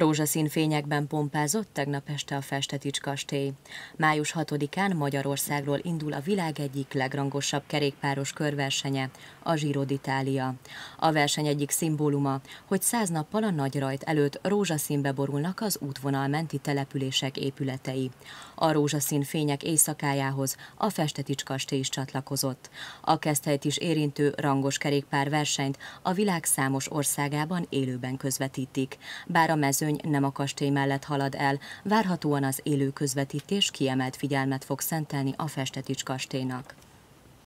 Rózsaszín fényekben pompázott tegnap este a Festetics kastély. Május 6-án Magyarországról indul a világ egyik legrangosabb kerékpáros körversenye, a Giro d'Italia. A verseny egyik szimbóluma, hogy száz nappal a nagy rajt előtt rózsaszínbe borulnak az útvonal menti települések épületei. A rózsaszín fények éjszakájához a Festetics kastély is csatlakozott. A kezdhelyt is érintő rangos kerékpárversenyt a világ számos országában élőben közvetítik. Bár a mezőny mezőny nem a kastély mellett halad el, várhatóan az élő közvetítés kiemelt figyelmet fog szentelni a Festetics kastélynak.